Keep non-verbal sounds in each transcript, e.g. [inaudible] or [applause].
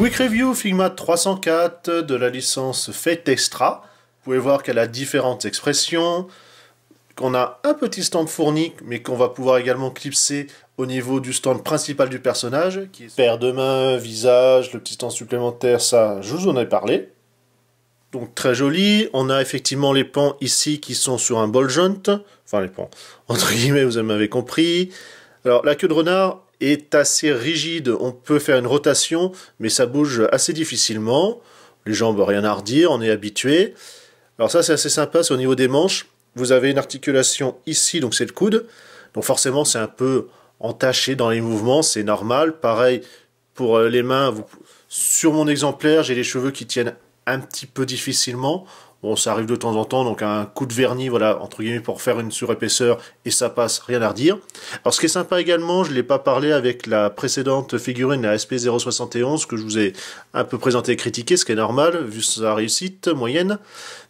Quick review Figma 304 de la licence fait Extra. Vous pouvez voir qu'elle a différentes expressions, qu'on a un petit stand fourni, mais qu'on va pouvoir également clipser au niveau du stand principal du personnage, qui est paire de mains, visage, le petit stand supplémentaire, ça, je vous en ai parlé. Donc très joli, on a effectivement les pans ici qui sont sur un ball joint, enfin les pans, [laughs] entre guillemets, vous m'avez compris. Alors la queue de renard, est assez rigide. On peut faire une rotation, mais ça bouge assez difficilement. Les jambes, rien à redire, on est habitué. Alors ça, c'est assez sympa, c'est au niveau des manches. Vous avez une articulation ici, donc c'est le coude. Donc forcément, c'est un peu entaché dans les mouvements, c'est normal. Pareil pour euh, les mains. Sur mon exemplaire, j'ai les cheveux qui tiennent un petit peu difficilement. Bon, ça arrive de temps en temps, donc un coup de vernis, voilà, entre guillemets, pour faire une surépaisseur, et ça passe, rien à redire. Alors, ce qui est sympa également, je ne l'ai pas parlé avec la précédente figurine, la SP071, que je vous ai un peu présentée et critiquée, ce qui est normal, vu sa réussite moyenne.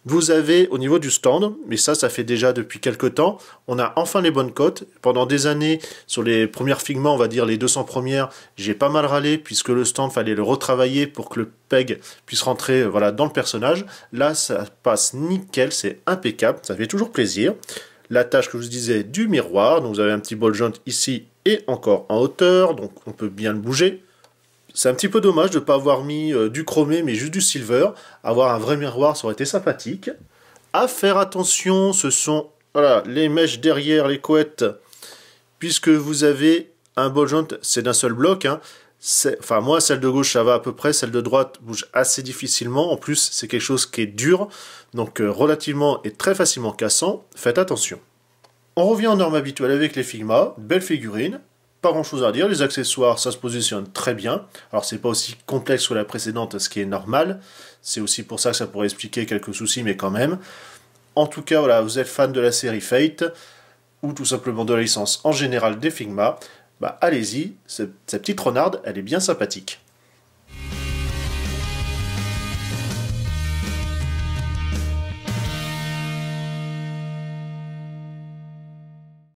Vous avez, au niveau du stand, mais ça, ça fait déjà depuis quelques temps, on a enfin les bonnes cotes. Pendant des années, sur les premières figments, on va dire les 200 premières, j'ai pas mal râlé, puisque le stand, fallait le retravailler pour que le peg puisse rentrer, voilà, dans le personnage. Là, ça passe nickel, c'est impeccable, ça fait toujours plaisir. La tâche que je vous disais du miroir, donc vous avez un petit bol joint ici et encore en hauteur, donc on peut bien le bouger. C'est un petit peu dommage de ne pas avoir mis euh, du chromé mais juste du silver. Avoir un vrai miroir, ça aurait été sympathique. À faire attention, ce sont voilà, les mèches derrière les couettes, puisque vous avez un bol joint, c'est d'un seul bloc, hein enfin moi celle de gauche ça va à peu près, celle de droite bouge assez difficilement, en plus c'est quelque chose qui est dur, donc euh, relativement et très facilement cassant, faites attention. On revient en normes habituelles avec les Figma, belle figurine, pas grand chose à dire, les accessoires ça se positionne très bien, alors c'est pas aussi complexe que la précédente, ce qui est normal, c'est aussi pour ça que ça pourrait expliquer quelques soucis, mais quand même. En tout cas voilà, vous êtes fan de la série Fate, ou tout simplement de la licence en général des Figma, bah allez-y, cette, petite renarde, elle est bien sympathique.